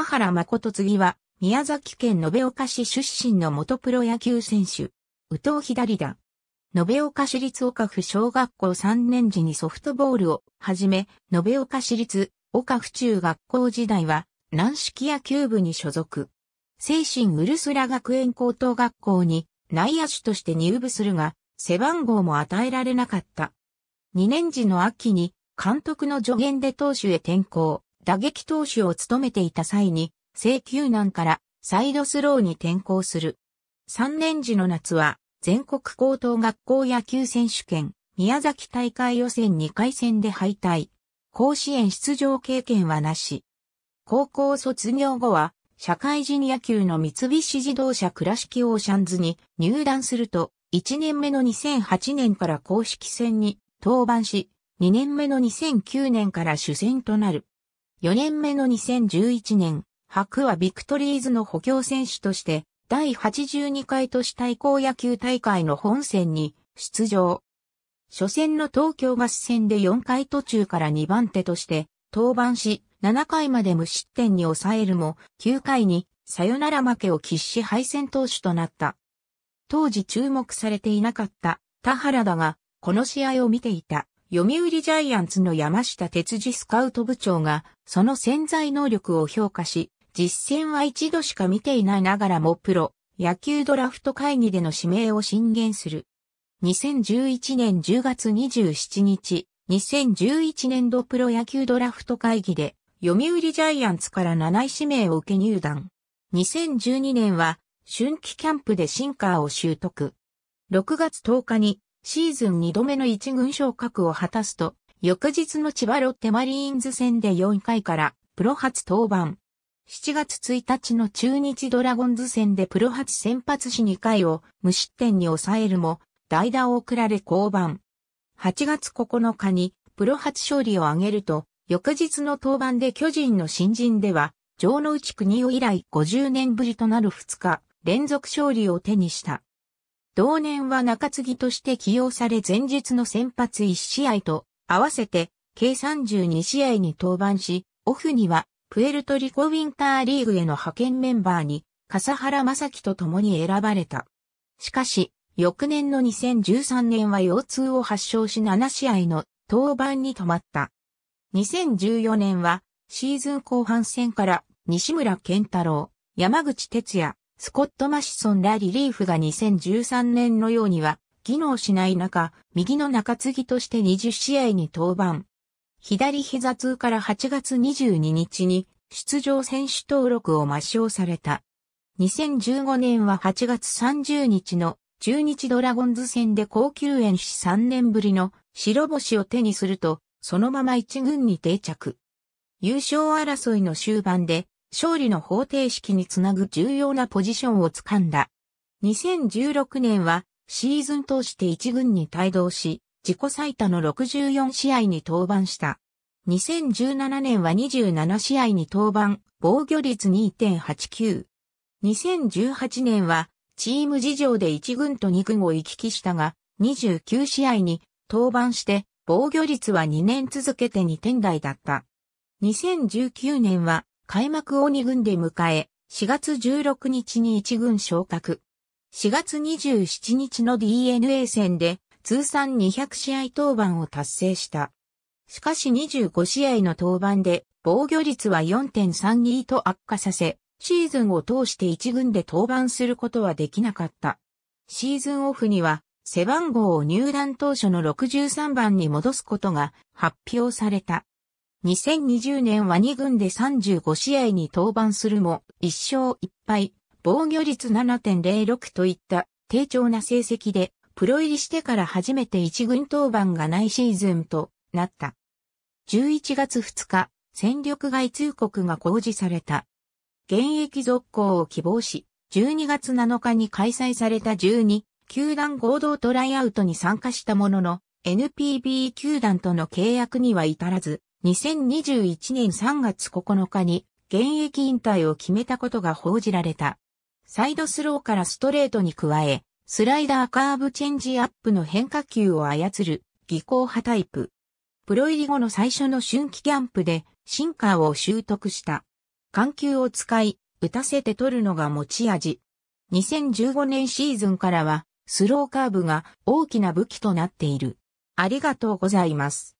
田原誠次は、宮崎県延岡市出身の元プロ野球選手、宇藤左だ。延岡市立岡府小学校3年時にソフトボールをはじめ、延岡市立岡府中学校時代は、軟式野球部に所属。精神ウルスラ学園高等学校に内野手として入部するが、背番号も与えられなかった。2年時の秋に監督の助言で投手へ転向。打撃投手を務めていた際に、請球難からサイドスローに転向する。3年時の夏は、全国高等学校野球選手権、宮崎大会予選2回戦で敗退。甲子園出場経験はなし。高校卒業後は、社会人野球の三菱自動車倉敷オーシャンズに入団すると、1年目の2008年から公式戦に登板し、2年目の2009年から主戦となる。4年目の2011年、白はビクトリーズの補強選手として、第82回都市対抗野球大会の本戦に出場。初戦の東京合戦で4回途中から2番手として、登板し、7回まで無失点に抑えるも、9回にサヨナラ負けを喫し敗戦投手となった。当時注目されていなかった田原だが、この試合を見ていた読売ジャイアンツの山下哲司スカウト部長が、その潜在能力を評価し、実践は一度しか見ていないながらもプロ、野球ドラフト会議での指名を進言する。2011年10月27日、2011年度プロ野球ドラフト会議で、読売ジャイアンツから7位指名を受け入団。2012年は、春季キャンプでシンカーを習得。6月10日にシーズン2度目の一軍昇格を果たすと、翌日の千葉ロッテマリーンズ戦で4回からプロ初登板。7月1日の中日ドラゴンズ戦でプロ初先発し2回を無失点に抑えるも、代打を送られ降板。8月9日にプロ初勝利を挙げると、翌日の登板で巨人の新人では、城之内国を以来50年ぶりとなる2日、連続勝利を手にした。同年は中継ぎとして起用され前日の先発1試合と合わせて計32試合に登板し、オフにはプエルトリコウィンターリーグへの派遣メンバーに笠原正樹と共に選ばれた。しかし、翌年の2013年は腰痛を発症し7試合の登板に止まった。2014年はシーズン後半戦から西村健太郎、山口哲也、スコット・マシソン・ラ・リリーフが2013年のようには、技能しない中、右の中継ぎとして20試合に登板。左膝痛から8月22日に出場選手登録を抹消された。2015年は8月30日の中日ドラゴンズ戦で高級園し3年ぶりの白星を手にすると、そのまま一軍に定着。優勝争いの終盤で勝利の方程式につなぐ重要なポジションをつかんだ。2016年はシーズン通して1軍に帯同し、自己最多の64試合に登板した。2017年は27試合に登板、防御率2.89。2018年は、チーム事情で1軍と2軍を行き来したが、29試合に登板して、防御率は2年続けて2点台だった。2019年は、開幕を2軍で迎え、4月16日に1軍昇格。4月27日の DNA 戦で通算200試合登板を達成した。しかし25試合の登板で防御率は4.32と悪化させ、シーズンを通して1軍で登板することはできなかった。シーズンオフには背番号を入団当初の63番に戻すことが発表された。2020年は2軍で35試合に登板するも、1勝1敗、防御率7.06といった低調な成績で、プロ入りしてから初めて1軍登板がないシーズンとなった。11月2日、戦力外通告が公示された。現役続行を希望し、12月7日に開催された12球団合同トライアウトに参加したものの、NPB 球団との契約には至らず、2021年3月9日に現役引退を決めたことが報じられた。サイドスローからストレートに加え、スライダーカーブチェンジアップの変化球を操る技巧派タイプ。プロ入り後の最初の春季キャンプでシンカーを習得した。緩急を使い、打たせて取るのが持ち味。2015年シーズンからはスローカーブが大きな武器となっている。ありがとうございます。